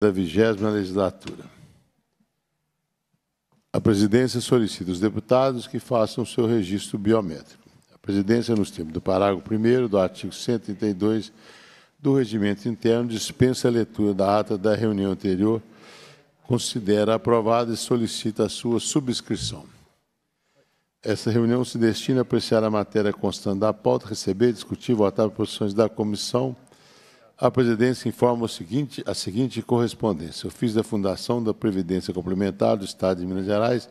da vigésima legislatura. A presidência solicita os deputados que façam seu registro biométrico. A presidência, nos termos do parágrafo 1 do artigo 132 do Regimento Interno, dispensa a leitura da ata da reunião anterior, considera aprovada e solicita a sua subscrição. Essa reunião se destina a apreciar a matéria constante da pauta, receber, discutir, votar proposições da comissão a presidência informa o seguinte, a seguinte correspondência. Eu fiz da Fundação da Previdência Complementar do Estado de Minas Gerais,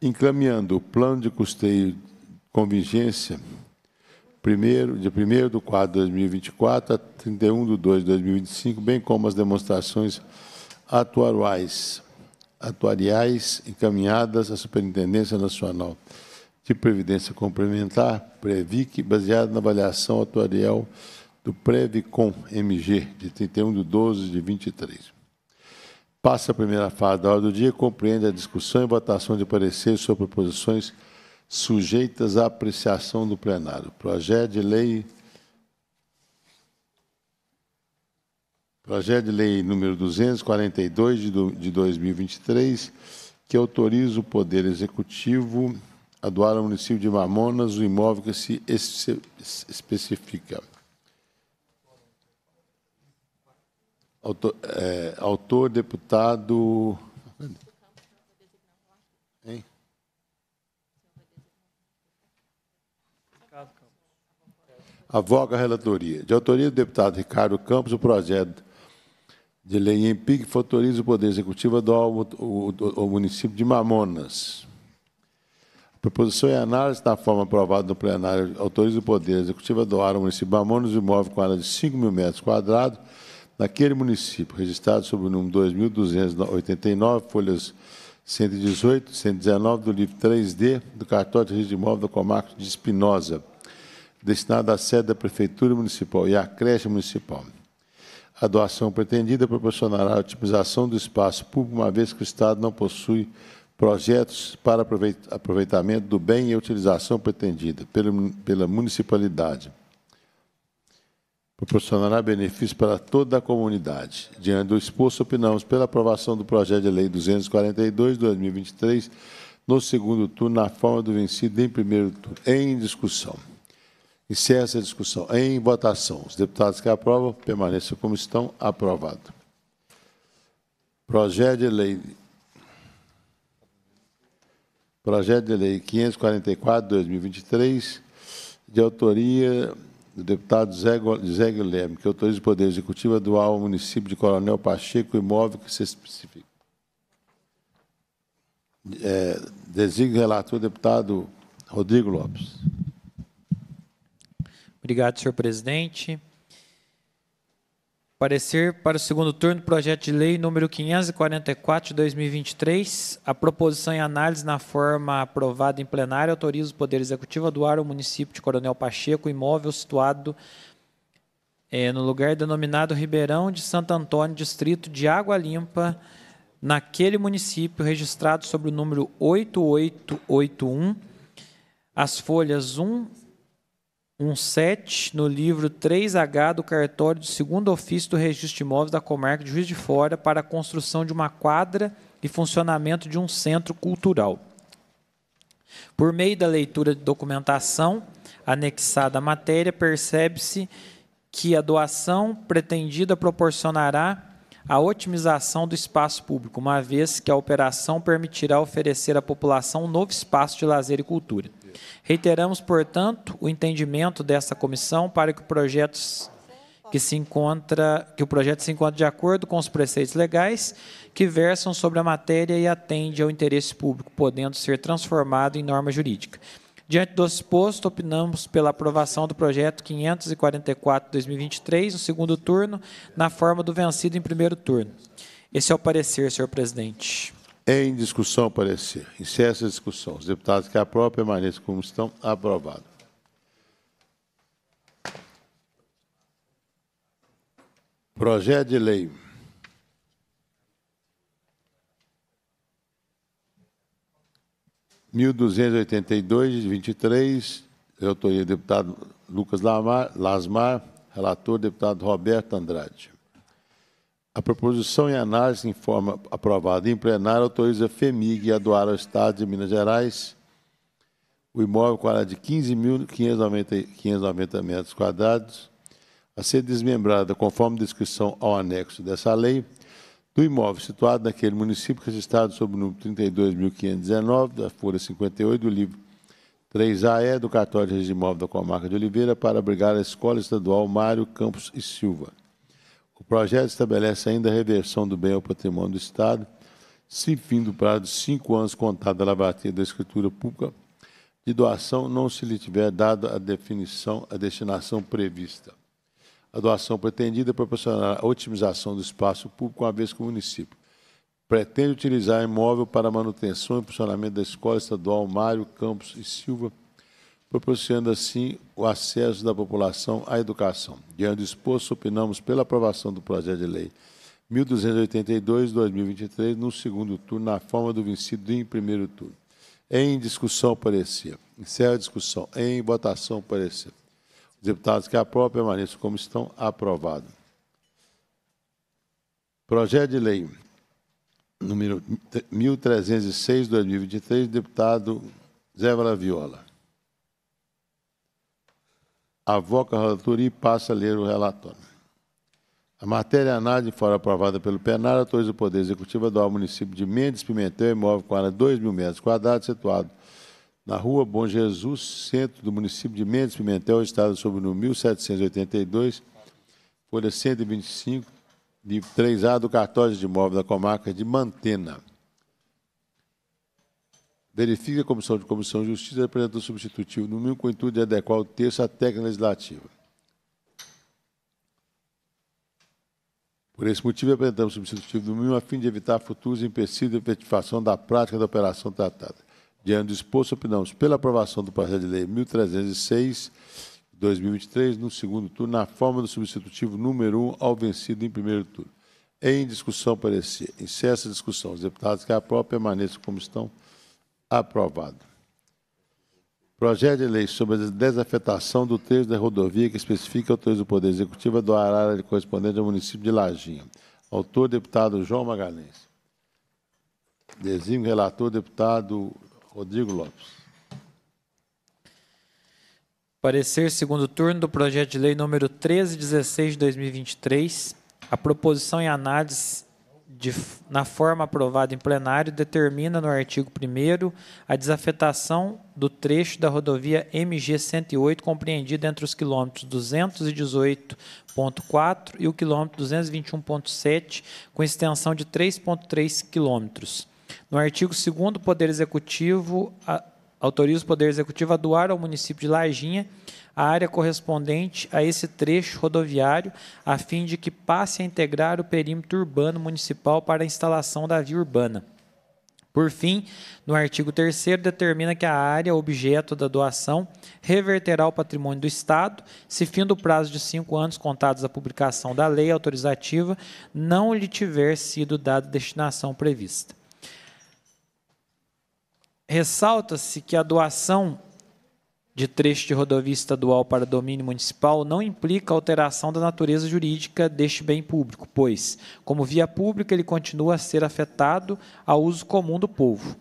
encaminhando o plano de custeio com vigência primeiro, de 1 de 4 de 2024 a 31 de 2 de 2025, bem como as demonstrações atuariais, atuariais encaminhadas à Superintendência Nacional de Previdência Complementar, PREVIC, baseada na avaliação atuarial do com MG, de 31 de 12 de 23. Passa a primeira fase da hora do dia, compreende a discussão e votação de pareceres sobre proposições sujeitas à apreciação do plenário. Projeto de lei. Projeto de lei número 242 de 2023, que autoriza o Poder Executivo a doar ao município de Mamonas o imóvel que se especifica. Autor, é, autor deputado. Hein? Avoga a relatoria. De autoria do deputado Ricardo Campos, o projeto de lei em PIC que autoriza o Poder Executivo a doar o município de Mamonas. A proposição e análise da forma aprovada no plenário autoriza o Poder Executivo a doar ao município de Mamonas um imóvel com área de 5 mil metros quadrados naquele município, registrado sob o número 2.289, folhas 118 119 do livro 3D do cartório de registro de imóvel do comarca de Espinosa, destinado à sede da Prefeitura Municipal e à creche municipal. A doação pretendida proporcionará a otimização do espaço público, uma vez que o Estado não possui projetos para aproveitamento do bem e utilização pretendida pela municipalidade proporcionará benefícios para toda a comunidade. Diante do exposto, opinamos pela aprovação do projeto de lei 242 2023 no segundo turno, na forma do vencido em primeiro turno, em discussão. Encerra essa discussão. Em votação, os deputados que aprovam permaneçam como estão. Aprovado. Projeto de lei. Projeto de lei 544 2023, de autoria do deputado Zé, Zé Guilherme, que autoriza o Poder Executivo a doar ao município de Coronel Pacheco imóvel que se especifica. É, relator o relator deputado Rodrigo Lopes. Obrigado, senhor presidente. Parecer para o segundo turno, projeto de lei número 544 de 2023. A proposição em análise na forma aprovada em plenário autoriza o Poder Executivo a doar ao município de Coronel Pacheco imóvel situado é, no lugar denominado Ribeirão de Santo Antônio, distrito de Água Limpa, naquele município registrado sobre o número 8881, as folhas 1 17 no livro 3H do cartório de segundo ofício do registro de imóveis da comarca de Juiz de Fora para a construção de uma quadra e funcionamento de um centro cultural. Por meio da leitura de documentação anexada à matéria, percebe-se que a doação pretendida proporcionará a otimização do espaço público, uma vez que a operação permitirá oferecer à população um novo espaço de lazer e cultura. Reiteramos, portanto, o entendimento dessa comissão para que o projeto que se encontra que o projeto se encontre de acordo com os preceitos legais que versam sobre a matéria e atende ao interesse público, podendo ser transformado em norma jurídica. Diante do exposto, opinamos pela aprovação do projeto 544/2023 no segundo turno, na forma do vencido em primeiro turno. Esse é o parecer, senhor presidente. Em discussão, parecer. Encerra a discussão. Os deputados que aprovam permaneçam como estão. Aprovado. Projeto de lei. mil duzentos oitenta e dois vinte e três autoria do deputado Lucas Lasmar, relator deputado Roberto Andrade. A proposição e análise em forma aprovada em plenário autoriza a FEMIG a doar ao Estado de Minas Gerais o imóvel com área de 15.590 metros quadrados a ser desmembrada conforme descrição ao anexo dessa lei do imóvel situado naquele município registrado sob o número 32.519 da folha 58 do livro 3AE do cartório de regime imóvel da comarca de Oliveira para abrigar a Escola Estadual Mário Campos e Silva. O projeto estabelece ainda a reversão do bem ao patrimônio do Estado, se fim do prazo de cinco anos contado da lavratia da escritura pública de doação não se lhe tiver dado a definição, a destinação prevista. A doação pretendida é proporcionará a otimização do espaço público, uma vez que o município pretende utilizar imóvel para manutenção e funcionamento da Escola Estadual Mário Campos e Silva, proporcionando assim o acesso da população à educação. Diante do exposto, opinamos pela aprovação do projeto de lei 1282-2023, no segundo turno, na forma do vencido em primeiro turno. Em discussão, parecia. Encerra a discussão. Em votação, parecia. Os deputados que aprovam permaneçam como estão. Aprovado. Projeto de lei número 1306, 2023, deputado Zé Viola avoca a relatora e passa a ler o relatório. A matéria é análise fora aprovada pelo plenário autoriza o Poder Executivo a doar ao município de Mendes Pimentel imóvel com área de 2 mil metros quadrados, situado na rua Bom Jesus, centro do município de Mendes Pimentel, estado sob o número 1782, folha 125, livro 3A do cartório de imóvel da comarca de Mantena verifica a comissão de comissão de justiça apresenta substitutivo, no mínimo com intuito de adequar o texto à técnica legislativa. Por esse motivo, apresentamos substitutivo no mínimo a fim de evitar futuros empecilhos de efetivação da prática da operação tratada. Diante do exposto, opinamos pela aprovação do projeto de lei 1306, 2023, no segundo turno, na forma do substitutivo número 1 ao vencido em primeiro turno. Em discussão, parecer. Encerra essa discussão. Os deputados que aprovam permaneçam como estão. Aprovado. Projeto de lei sobre a desafetação do trecho da rodovia que especifica o trecho do Poder Executivo a doar de correspondente ao município de Laginha. Autor, deputado João Magalhães. Designo relator, deputado Rodrigo Lopes. Parecer segundo turno do projeto de lei número 1316 de 2023. A proposição em análise de, na forma aprovada em plenário, determina no artigo 1 a desafetação do trecho da rodovia MG 108, compreendido entre os quilômetros 218.4 e o quilômetro 221.7, com extensão de 3,3 quilômetros. No artigo 2, o Poder Executivo a, autoriza o Poder Executivo a doar ao município de Lajinha a área correspondente a esse trecho rodoviário, a fim de que passe a integrar o perímetro urbano municipal para a instalação da via urbana. Por fim, no artigo 3 determina que a área objeto da doação reverterá ao patrimônio do Estado, se fim do prazo de cinco anos contados à publicação da lei autorizativa não lhe tiver sido dada destinação prevista. Ressalta-se que a doação de trecho de rodovia estadual para domínio municipal não implica alteração da natureza jurídica deste bem público, pois, como via pública, ele continua a ser afetado ao uso comum do povo.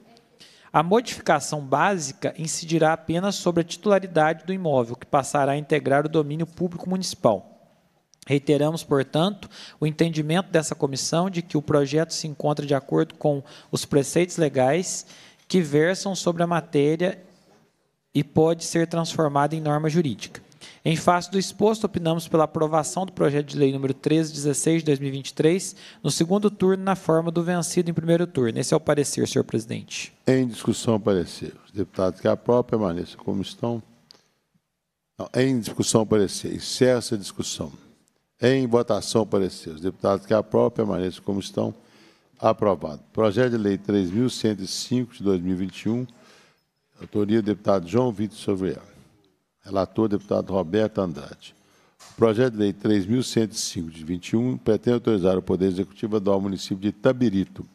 A modificação básica incidirá apenas sobre a titularidade do imóvel, que passará a integrar o domínio público municipal. Reiteramos, portanto, o entendimento dessa comissão de que o projeto se encontra de acordo com os preceitos legais que versam sobre a matéria e pode ser transformada em norma jurídica. Em face do exposto, opinamos pela aprovação do projeto de lei número 1316 de 2023, no segundo turno, na forma do vencido em primeiro turno. Esse é o parecer, senhor presidente. Em discussão, parecer. Os deputados que aprovam, permaneçam como estão. Não, em discussão, parecer. Encerra-se a discussão. Em votação, parecer. Os deputados que aprovam, permaneçam como estão. Aprovado. Projeto de lei 3105 de 2021 Autoria, deputado João Vitor Xavier. Relator, deputado Roberto Andrade. O projeto de lei 3.105 de 21 pretende autorizar o Poder Executivo a doar ao município de Tabirito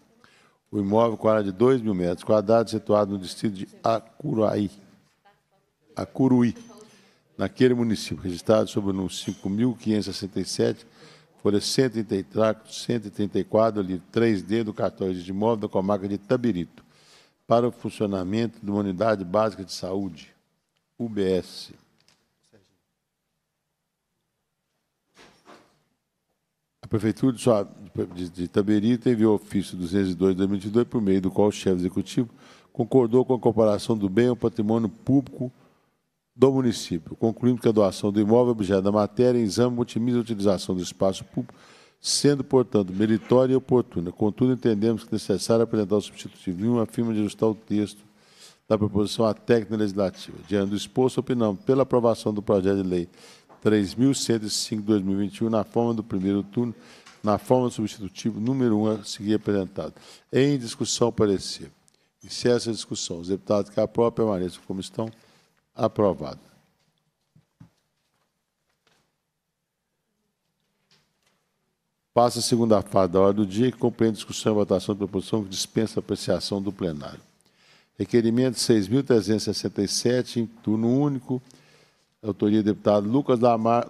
o imóvel com área de 2 mil metros quadrados, situado no distrito de Acuruí, Acuruí naquele município, registrado sob o número 5.567, folha 134, 134, livro 3D do cartório de imóvel da comarca de Tabirito para o funcionamento de uma unidade básica de saúde, UBS. A Prefeitura de, de Itaberita enviou ofício 202-2022, por meio do qual o chefe executivo concordou com a comparação do bem ao patrimônio público do município, concluindo que a doação do imóvel objeto da matéria em exame otimiza a utilização do espaço público sendo, portanto, meritória e oportuna. Contudo, entendemos que é necessário apresentar o substitutivo em uma firma de ajustar o texto da proposição à técnica legislativa. Diante do exposto, opinamos pela aprovação do projeto de lei 3.105-2021 na forma do primeiro turno, na forma do substitutivo número 1 a seguir apresentado. Em discussão, parecer. se essa discussão. Os deputados que aprovam permaneçam como estão. Aprovado. Passa a segunda fase da hora do dia, que compreende discussão e votação de proposição que dispensa a apreciação do plenário. Requerimento 6.367, em turno único. Autoria do deputado Lucas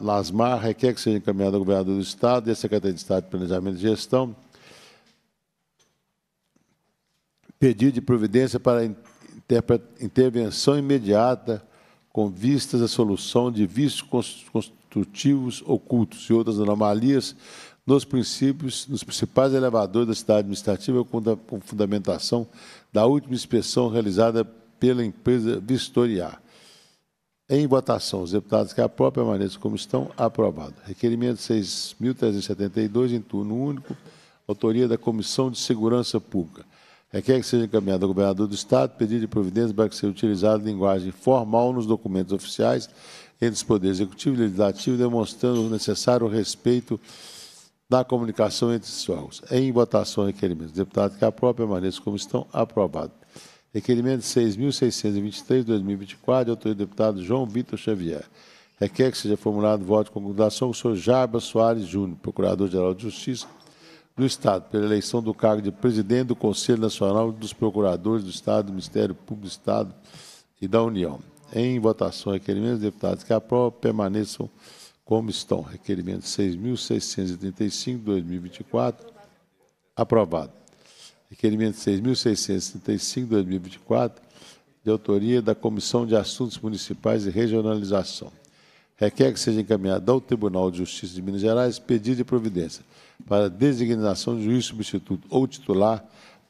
Lasmar, requer que seja encaminhado ao governador do Estado e à Secretaria de Estado de Planejamento e Gestão. Pedido de providência para intervenção imediata com vistas à solução de vícios construtivos ocultos e outras anomalias nos princípios, nos principais elevadores da cidade administrativa com, da, com fundamentação da última inspeção realizada pela empresa Vistoriar. Em votação, os deputados que a própria maneira como estão, aprovado. Requerimento 6.372, em turno único, autoria da Comissão de Segurança Pública. Requer que seja encaminhado ao governador do Estado pedido de providência para que seja utilizada linguagem formal nos documentos oficiais entre os poderes executivo e legislativo, demonstrando o necessário respeito da comunicação entre os órgãos. Em votação, requerimento. Deputado que própria permaneça como estão. Aprovado. Requerimento 6.623, 2024, de autoria do deputado João Vitor Xavier. Requer que seja formulado voto de concordação com o senhor Jarba Soares Júnior, Procurador-Geral de Justiça do Estado, pela eleição do cargo de presidente do Conselho Nacional dos Procuradores do Estado, do Ministério Público do Estado e da União. Em votação, requerimentos, deputados que aprovam permaneçam como estão. Requerimento 6.635, 2024, aprovado. Requerimento 6.635, 2024, de autoria da Comissão de Assuntos Municipais e Regionalização. Requer que seja encaminhado ao Tribunal de Justiça de Minas Gerais pedido de providência para designação de juiz substituto ou titular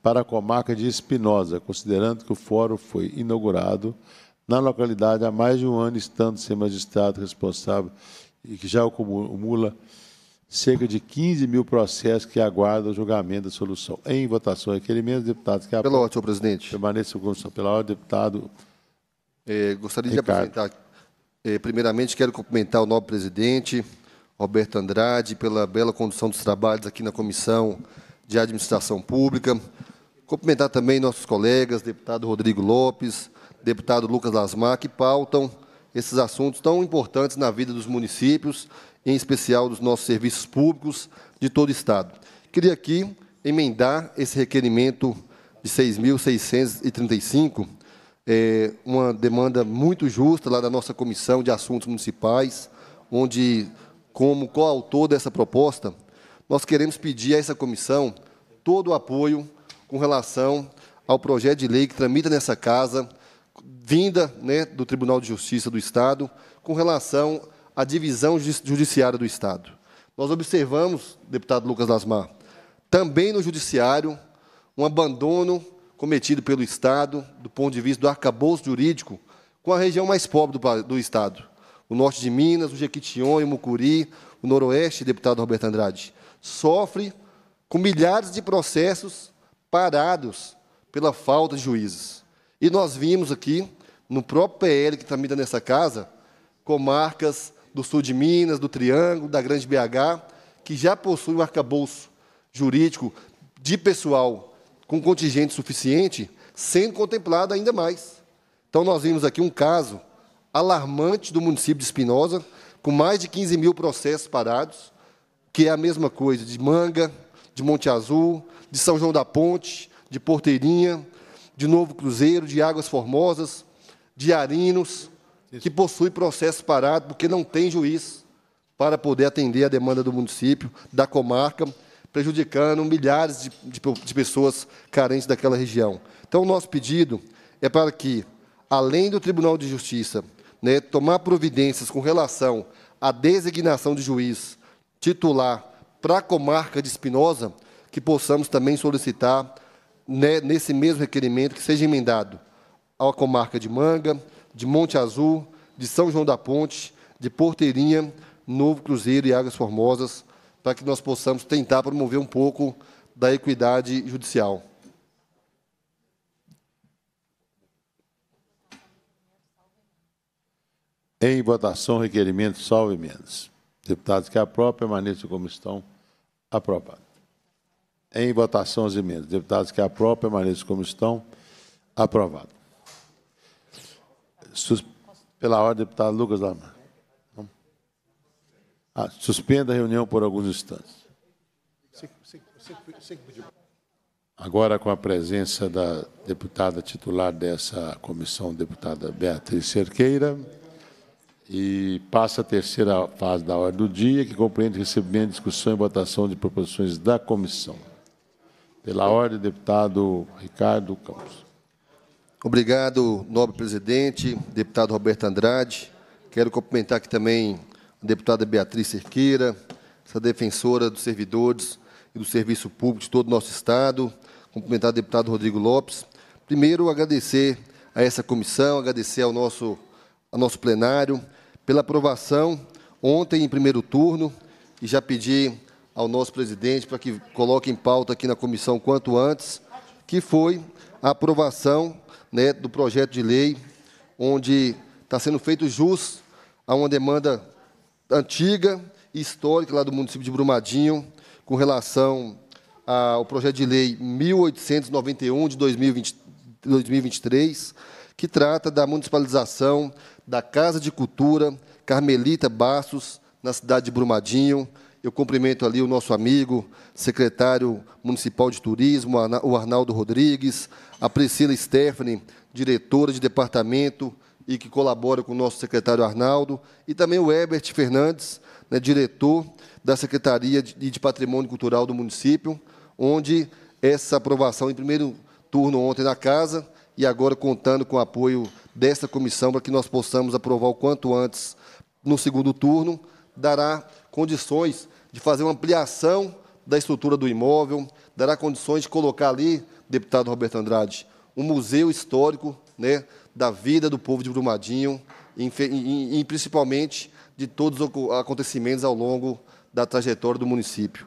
para a comarca de Espinosa, considerando que o fórum foi inaugurado na localidade há mais de um ano, estando sem magistrado responsável e que já acumula cerca de 15 mil processos que aguardam o julgamento da solução. Em votação, mesmo deputados que apoiam. Pela ordem, senhor presidente. Permaneça com pela ordem, deputado. É, gostaria Ricardo. de apresentar. É, primeiramente, quero cumprimentar o nobre presidente, Roberto Andrade, pela bela condução dos trabalhos aqui na Comissão de Administração Pública. Cumprimentar também nossos colegas, deputado Rodrigo Lopes, deputado Lucas Lasmar, que pautam esses assuntos tão importantes na vida dos municípios, em especial dos nossos serviços públicos de todo o Estado. Queria aqui emendar esse requerimento de 6.635, é, uma demanda muito justa lá da nossa Comissão de Assuntos Municipais, onde, como coautor dessa proposta, nós queremos pedir a essa comissão todo o apoio com relação ao projeto de lei que tramita nessa casa, vinda né, do Tribunal de Justiça do Estado com relação à divisão judiciária do Estado. Nós observamos, deputado Lucas Lasmar, também no Judiciário, um abandono cometido pelo Estado do ponto de vista do arcabouço jurídico com a região mais pobre do, do Estado. O norte de Minas, o Jequitinhonha, o Mucuri, o noroeste, deputado Roberto Andrade, sofre com milhares de processos parados pela falta de juízes. E nós vimos aqui, no próprio PL que tramita tá nessa casa, comarcas do sul de Minas, do Triângulo, da Grande BH, que já possuem um arcabouço jurídico de pessoal com contingente suficiente, sendo contemplado ainda mais. Então, nós vimos aqui um caso alarmante do município de Espinosa, com mais de 15 mil processos parados, que é a mesma coisa de Manga, de Monte Azul, de São João da Ponte, de Porteirinha, de Novo Cruzeiro, de Águas Formosas, de Arinos, que possui processo parado porque não tem juiz para poder atender a demanda do município, da comarca, prejudicando milhares de, de, de pessoas carentes daquela região. Então, o nosso pedido é para que, além do Tribunal de Justiça né, tomar providências com relação à designação de juiz titular para a comarca de Espinosa, que possamos também solicitar né, nesse mesmo requerimento que seja emendado à comarca de Manga, de Monte Azul, de São João da Ponte, de Porteirinha, Novo Cruzeiro e Águas Formosas, para que nós possamos tentar promover um pouco da equidade judicial. Em votação, requerimento, salve menos. Deputados que aprovem, permaneçam como estão. Aprovado. Em votação as emendas. Deputados que aprovam, permaneçam como estão. Aprovado. Sus... Pela ordem, deputado Lucas Lama. Ah, suspenda a reunião por alguns instantes. Agora, com a presença da deputada titular dessa comissão, deputada Beatriz Cerqueira, e passa a terceira fase da ordem do dia, que compreende recebimento, discussão e votação de proposições da comissão. Pela ordem, deputado Ricardo Campos. Obrigado, nobre presidente, deputado Roberto Andrade. Quero cumprimentar aqui também a deputada Beatriz Cerqueira, essa defensora dos servidores e do serviço público de todo o nosso Estado. Cumprimentar o deputado Rodrigo Lopes. Primeiro, agradecer a essa comissão, agradecer ao nosso, ao nosso plenário pela aprovação ontem em primeiro turno e já pedi ao nosso presidente para que coloque em pauta aqui na comissão quanto antes, que foi a aprovação né, do projeto de lei, onde está sendo feito jus a uma demanda antiga e histórica lá do município de Brumadinho, com relação ao projeto de lei 1891 de 2020, 2023, que trata da municipalização da Casa de Cultura Carmelita Bastos, na cidade de Brumadinho, eu cumprimento ali o nosso amigo, secretário municipal de turismo, o Arnaldo Rodrigues, a Priscila Stephanie, diretora de departamento e que colabora com o nosso secretário Arnaldo, e também o Herbert Fernandes, né, diretor da Secretaria de, de Patrimônio Cultural do município, onde essa aprovação em primeiro turno ontem na casa e agora contando com o apoio desta comissão para que nós possamos aprovar o quanto antes no segundo turno dará condições de fazer uma ampliação da estrutura do imóvel, dará condições de colocar ali, deputado Roberto Andrade, um museu histórico né, da vida do povo de Brumadinho e, principalmente de todos os acontecimentos ao longo da trajetória do município.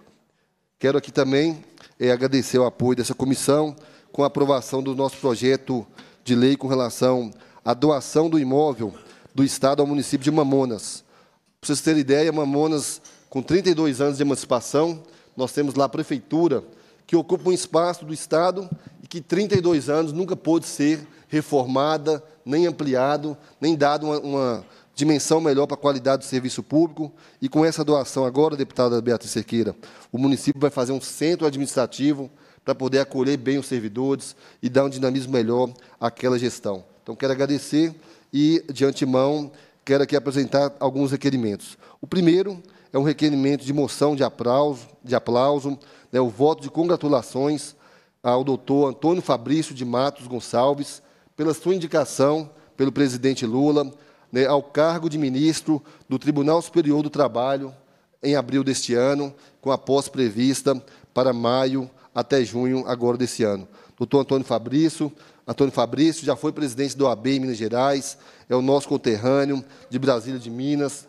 Quero aqui também é, agradecer o apoio dessa comissão com a aprovação do nosso projeto de lei com relação à doação do imóvel do Estado ao município de Mamonas. Para vocês terem ideia, Mamonas, com 32 anos de emancipação, nós temos lá a prefeitura, que ocupa um espaço do Estado e que 32 anos nunca pôde ser reformada, nem ampliado, nem dado uma, uma dimensão melhor para a qualidade do serviço público. E com essa doação agora, deputada Beatriz Cerqueira, o município vai fazer um centro administrativo para poder acolher bem os servidores e dar um dinamismo melhor àquela gestão. Então, quero agradecer e, de antemão, quero aqui apresentar alguns requerimentos. O primeiro é um requerimento de moção de aplauso, de aplauso né, o voto de congratulações ao doutor Antônio Fabrício de Matos Gonçalves pela sua indicação pelo presidente Lula né, ao cargo de ministro do Tribunal Superior do Trabalho em abril deste ano, com a posse prevista para maio até junho agora desse ano. Doutor Antônio Fabrício Antônio Fabrício já foi presidente do AB em Minas Gerais, é o nosso conterrâneo de Brasília de Minas,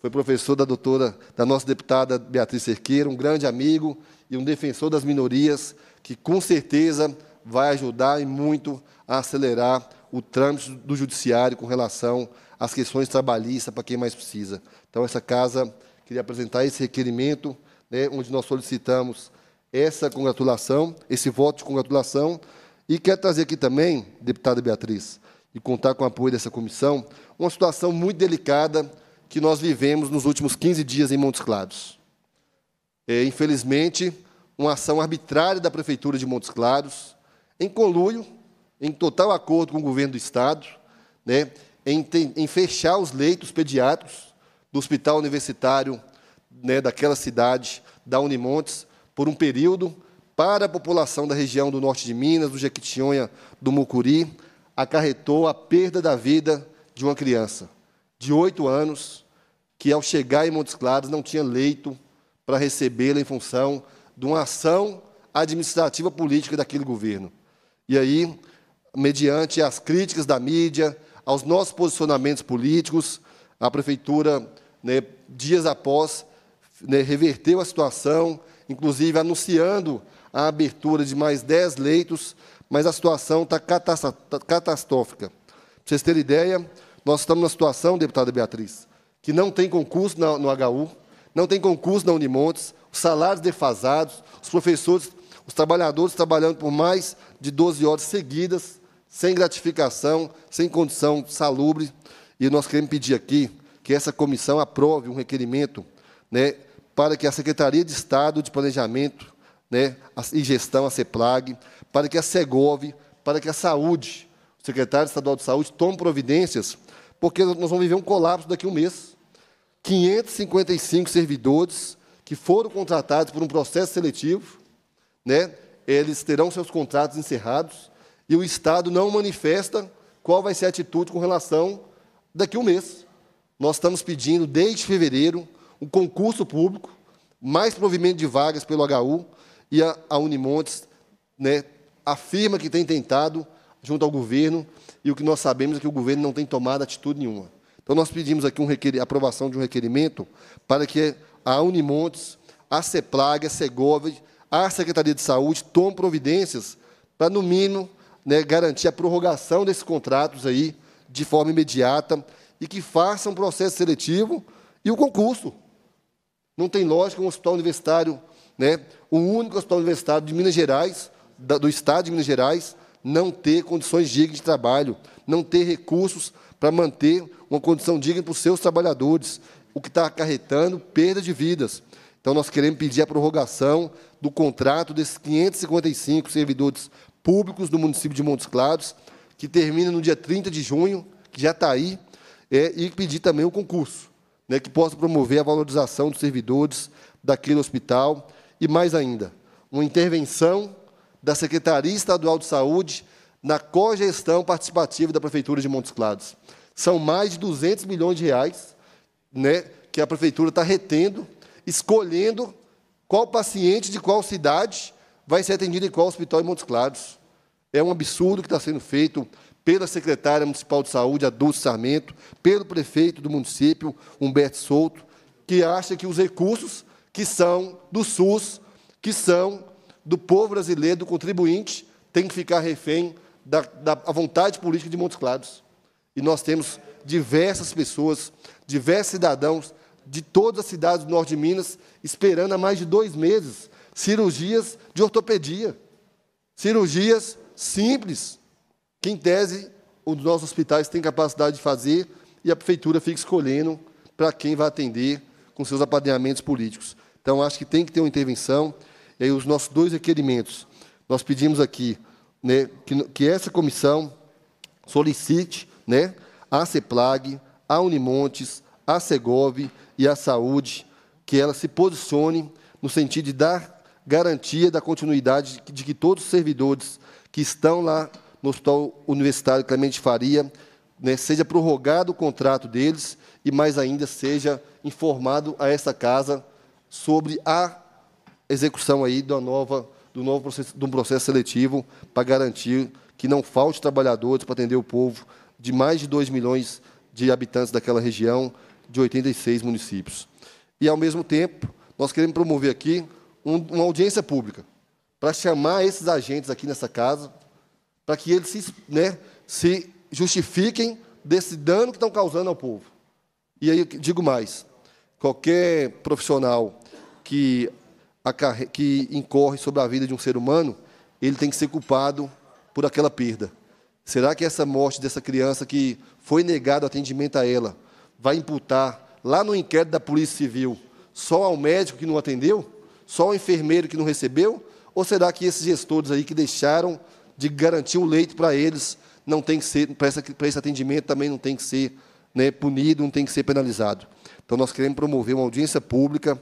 foi professor da doutora, da nossa deputada Beatriz Cerqueira, um grande amigo e um defensor das minorias, que com certeza vai ajudar e muito a acelerar o trâmite do judiciário com relação às questões trabalhistas para quem mais precisa. Então, essa casa queria apresentar esse requerimento, né, onde nós solicitamos essa congratulação, esse voto de congratulação, e quero trazer aqui também, deputada Beatriz, e contar com o apoio dessa comissão, uma situação muito delicada que nós vivemos nos últimos 15 dias em Montes Claros. É, infelizmente, uma ação arbitrária da Prefeitura de Montes Claros, em conluio, em total acordo com o governo do Estado, né, em, em fechar os leitos pediátricos do Hospital Universitário né, daquela cidade, da Unimontes, por um período, para a população da região do norte de Minas, do Jequitinhonha, do Mucuri, acarretou a perda da vida de uma criança de oito anos, que ao chegar em Montes Claros não tinha leito para recebê-la em função de uma ação administrativa política daquele governo. E aí, mediante as críticas da mídia, aos nossos posicionamentos políticos, a prefeitura, né, dias após, né, reverteu a situação, inclusive anunciando a abertura de mais 10 leitos, mas a situação está tá catastrófica. Para vocês terem ideia, nós estamos numa situação, deputada Beatriz, que não tem concurso no HU, não tem concurso na Unimontes, os salários defasados, os professores, os trabalhadores trabalhando por mais de 12 horas seguidas, sem gratificação, sem condição salubre. E nós queremos pedir aqui que essa comissão aprove um requerimento né, para que a Secretaria de Estado de Planejamento né, e gestão, a CEPLAG, para que a SEGOV, para que a saúde, o secretário estadual de saúde, tome providências, porque nós vamos viver um colapso daqui a um mês. 555 servidores que foram contratados por um processo seletivo, né, eles terão seus contratos encerrados e o Estado não manifesta qual vai ser a atitude com relação daqui a um mês. Nós estamos pedindo, desde fevereiro, um concurso público, mais provimento de vagas pelo HU, e a, a Unimontes né, afirma que tem tentado junto ao governo, e o que nós sabemos é que o governo não tem tomado atitude nenhuma. Então, nós pedimos aqui um requer... aprovação de um requerimento para que a Unimontes, a CEPLAG, a CEGOV, a Secretaria de Saúde tomem providências para, no mínimo, né, garantir a prorrogação desses contratos aí de forma imediata e que façam um processo seletivo e o concurso. Não tem lógica um hospital universitário né, o único hospital do Estado de Minas Gerais, da, do Estado de Minas Gerais, não ter condições dignas de trabalho, não ter recursos para manter uma condição digna para os seus trabalhadores, o que está acarretando perda de vidas. Então, nós queremos pedir a prorrogação do contrato desses 555 servidores públicos do município de Montes Claros, que termina no dia 30 de junho, que já está aí, é, e pedir também o concurso, né, que possa promover a valorização dos servidores daquele hospital e mais ainda, uma intervenção da Secretaria Estadual de Saúde na cogestão participativa da Prefeitura de Montes Claros. São mais de 200 milhões de reais né, que a Prefeitura está retendo, escolhendo qual paciente de qual cidade vai ser atendido em qual hospital em Montes Claros. É um absurdo que está sendo feito pela secretária municipal de saúde, a Dulce Sarmento, pelo prefeito do município, Humberto Souto, que acha que os recursos que são do SUS, que são do povo brasileiro, do contribuinte, tem que ficar refém da, da vontade política de Montes Claros. E nós temos diversas pessoas, diversos cidadãos de todas as cidades do norte de Minas esperando há mais de dois meses cirurgias de ortopedia. Cirurgias simples, que em tese os nossos hospitais têm capacidade de fazer e a prefeitura fica escolhendo para quem vai atender com seus apadrinhamentos políticos. Então, acho que tem que ter uma intervenção. E aí, os nossos dois requerimentos. Nós pedimos aqui né, que, que, essa comissão solicite né, à CEPLAG, à Unimontes, à Segov e à Saúde que ela se posicione no sentido de dar garantia da continuidade de que todos os servidores que estão lá no Hospital Universitário Clemente Faria né, seja prorrogado o contrato deles e, mais ainda, seja informado a essa casa sobre a execução aí da nova, do novo processo, do processo seletivo para garantir que não falte trabalhadores para atender o povo de mais de 2 milhões de habitantes daquela região, de 86 municípios. E, ao mesmo tempo, nós queremos promover aqui um, uma audiência pública para chamar esses agentes aqui nessa casa, para que eles se, né, se justifiquem desse dano que estão causando ao povo. E aí, digo mais, qualquer profissional que, que incorre sobre a vida de um ser humano, ele tem que ser culpado por aquela perda. Será que essa morte dessa criança que foi negado atendimento a ela vai imputar lá no inquérito da Polícia Civil só ao médico que não atendeu? Só ao enfermeiro que não recebeu? Ou será que esses gestores aí que deixaram de garantir o leito para eles não tem que ser, para, para esse atendimento também não tem que ser né, punido, não tem que ser penalizado? Então nós queremos promover uma audiência pública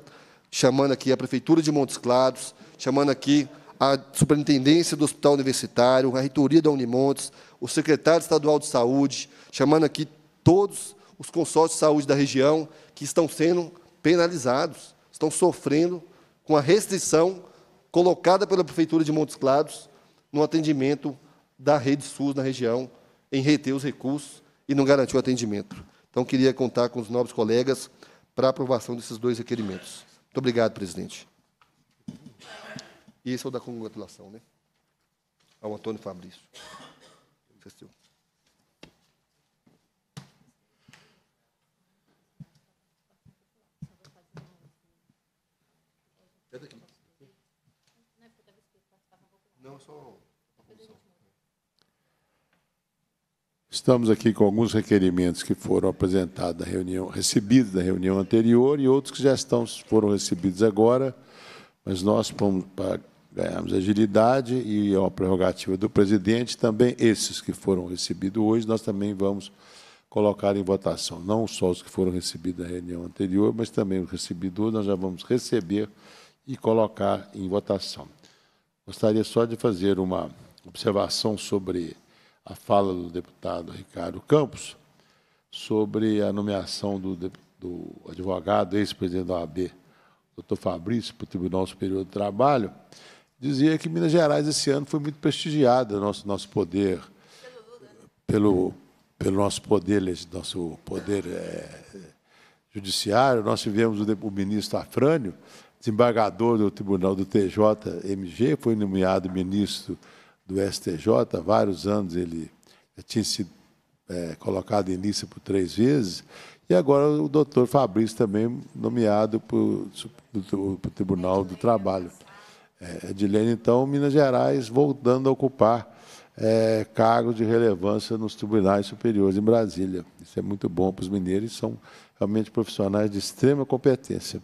chamando aqui a Prefeitura de Montes Claros, chamando aqui a Superintendência do Hospital Universitário, a Reitoria da Unimontes, o Secretário Estadual de Saúde, chamando aqui todos os consórcios de saúde da região que estão sendo penalizados, estão sofrendo com a restrição colocada pela Prefeitura de Montes Claros no atendimento da rede SUS na região, em reter os recursos e não garantir o atendimento. Então, queria contar com os nobres colegas para a aprovação desses dois requerimentos. Muito obrigado, presidente. E esse é o da congratulação, né? Ao Antônio Fabrício. Assistiu. Estamos aqui com alguns requerimentos que foram apresentados da reunião, recebidos da reunião anterior e outros que já estão, foram recebidos agora, mas nós, para ganharmos agilidade e é uma prerrogativa do presidente, também esses que foram recebidos hoje, nós também vamos colocar em votação, não só os que foram recebidos na reunião anterior, mas também os recebidos hoje, nós já vamos receber e colocar em votação. Gostaria só de fazer uma observação sobre a fala do deputado Ricardo Campos sobre a nomeação do, do advogado, ex-presidente da OAB, doutor Fabrício, para o Tribunal Superior do Trabalho, dizia que Minas Gerais esse ano foi muito prestigiada, nosso, nosso poder, pelo, pelo nosso poder, nosso poder é, judiciário. Nós tivemos o, o ministro Afrânio, desembargador do Tribunal do TJMG, foi nomeado ministro do STJ, vários anos ele tinha sido é, colocado em lista por três vezes, e agora o doutor Fabrício também nomeado para o Tribunal do Trabalho. de é, Edilene, então, Minas Gerais voltando a ocupar é, cargos de relevância nos tribunais superiores em Brasília. Isso é muito bom para os mineiros, são realmente profissionais de extrema competência.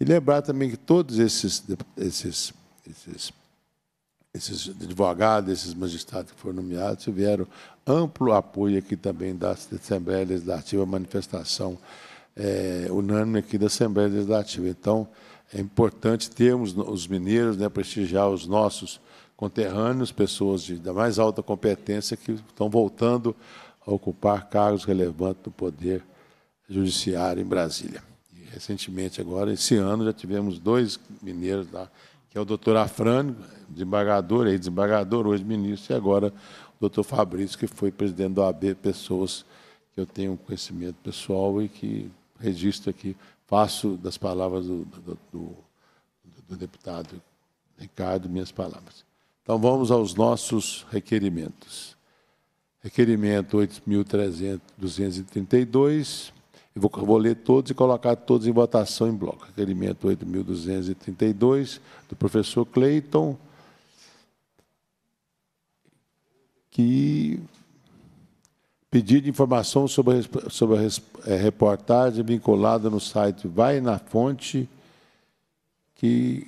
E lembrar também que todos esses, esses, esses esses advogados, esses magistrados que foram nomeados, tiveram amplo apoio aqui também da Assembleia Legislativa, manifestação é, unânime aqui da Assembleia Legislativa. Então, é importante termos os mineiros, né, prestigiar os nossos conterrâneos, pessoas de, da mais alta competência que estão voltando a ocupar cargos relevantes no Poder Judiciário em Brasília. E, recentemente, agora, esse ano, já tivemos dois mineiros lá é o doutor Afrânio, desembargador, ex-desembargador, hoje ministro, e agora o doutor Fabrício, que foi presidente da OAB Pessoas, que eu tenho conhecimento pessoal e que registro aqui, faço das palavras do, do, do, do deputado Ricardo minhas palavras. Então vamos aos nossos requerimentos. Requerimento 8.232, Vou, vou, ler todos e colocar todos em votação em bloco. Requerimento 8.232, do professor Cleiton, que pedido informação sobre a, sobre a é, reportagem vinculada no site Vai na Fonte, que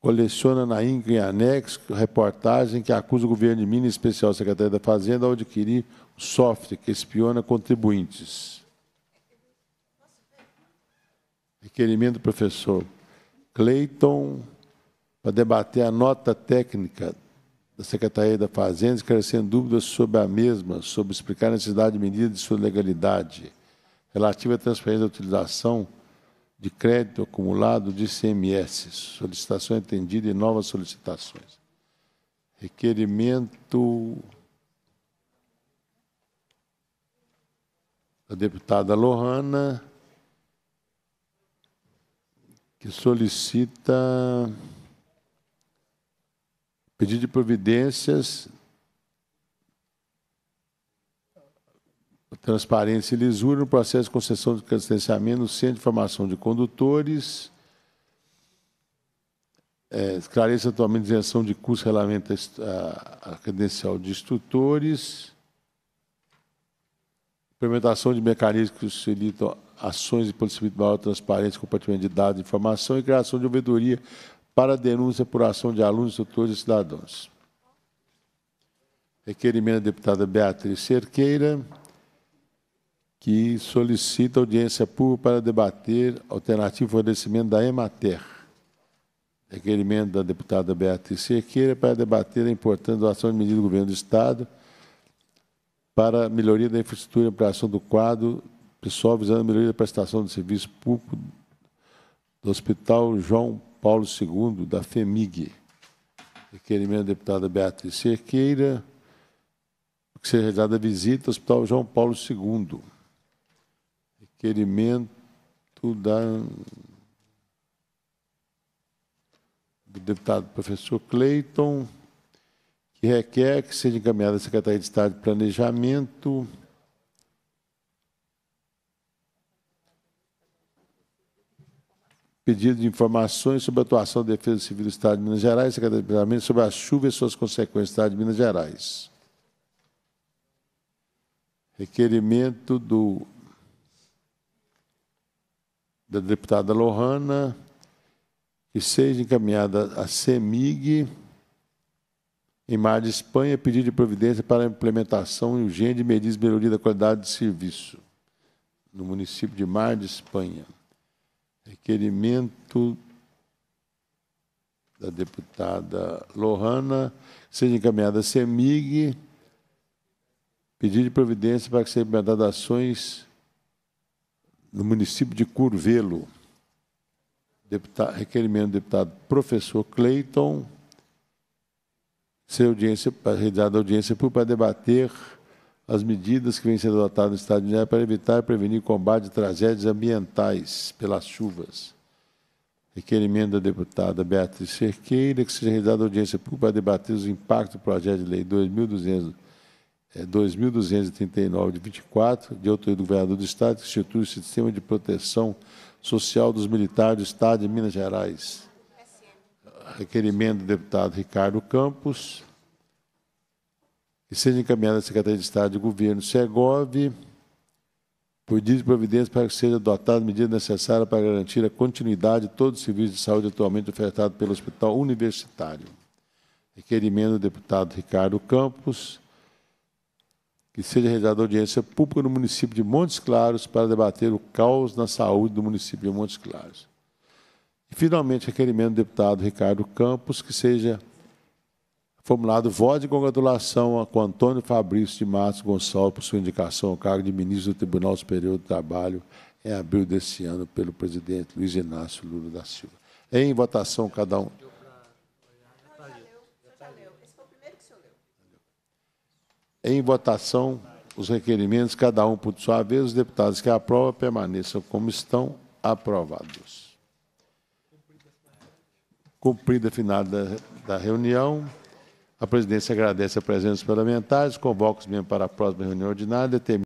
coleciona na INCA em anexo reportagem que acusa o governo de Minas, em especial a Secretaria da Fazenda, ao adquirir software que espiona contribuintes requerimento do professor Cleiton para debater a nota técnica da Secretaria da Fazenda, esclarecendo dúvidas sobre a mesma, sobre explicar a necessidade de medida de sua legalidade relativa à transferência da utilização de crédito acumulado de CMS, solicitação atendida e novas solicitações. Requerimento da deputada Lohana, que solicita pedido de providências, transparência e lisura no processo de concessão de credenciamento no Centro de Formação de Condutores, é, esclareça atualmente a isenção de custos relamento a, a credencial de instrutores, implementação de mecanismos que facilitam ações de policiamento maior transparência, compartilhamento de dados e informação e criação de ouvidoria para denúncia por ação de alunos, instrutores e cidadãos. Requerimento da deputada Beatriz Cerqueira, que solicita audiência pública para debater alternativo fornecimento da Emater. Requerimento da deputada Beatriz Cerqueira para debater a importância da ação de medida do governo do Estado para melhoria da infraestrutura e ampliação do quadro pessoal visando a melhoria da prestação de serviço público do Hospital João Paulo II, da FEMIG. Requerimento da deputada Beatriz Cerqueira, que seja realizada a visita ao Hospital João Paulo II. Requerimento da do deputado professor Cleiton, que requer que seja encaminhada à Secretaria de Estado de Planejamento pedido de informações sobre a atuação da Defesa Civil do Estado de Minas Gerais, Secretaria de sobre a chuva e suas consequências no Estado de Minas Gerais. Requerimento do, da deputada Lohana, que seja encaminhada à CEMIG, em Mar de Espanha, pedido de providência para a implementação urgente de medidas de melhoria da qualidade de serviço no município de Mar de Espanha. Requerimento da deputada Lohana, seja encaminhada à CEMIG, pedido de providência para que seja implementada ações no município de Curvelo. Deputado, requerimento do deputado professor Cleiton, ser audiência, realizada audiência pública para debater as medidas que vêm sendo adotadas no Estado de Minas para evitar e prevenir o combate de tragédias ambientais pelas chuvas. Requerimento é da deputada Beatriz Cerqueira que seja realizada audiência pública para debater os impactos do projeto de lei é, 2.239 eh, de 24, de autoria do governador do Estado, que institui o Sistema de Proteção Social dos Militares do Estado de Minas Gerais. Requerimento é do deputado Ricardo Campos que seja encaminhada à Secretaria de Estado de Governo Segov é por de providência para que seja adotada a medida necessária para garantir a continuidade de todos os serviços de saúde atualmente ofertados pelo Hospital Universitário. Requerimento do deputado Ricardo Campos, que seja realizada audiência pública no município de Montes Claros para debater o caos na saúde do município de Montes Claros. E, finalmente, requerimento do deputado Ricardo Campos, que seja Formulado voto de congratulação com Antônio Fabrício de Matos Gonçalves por sua indicação ao cargo de ministro do Tribunal Superior do Trabalho em abril deste ano pelo presidente Luiz Inácio Lula da Silva. Em votação, cada um. Em votação, os requerimentos, cada um por sua vez, os deputados que aprovam permaneçam como estão aprovados. Cumprida a final da, da reunião. A presidência agradece a presença dos parlamentares, convoca os membros para a próxima reunião ordinária, determina.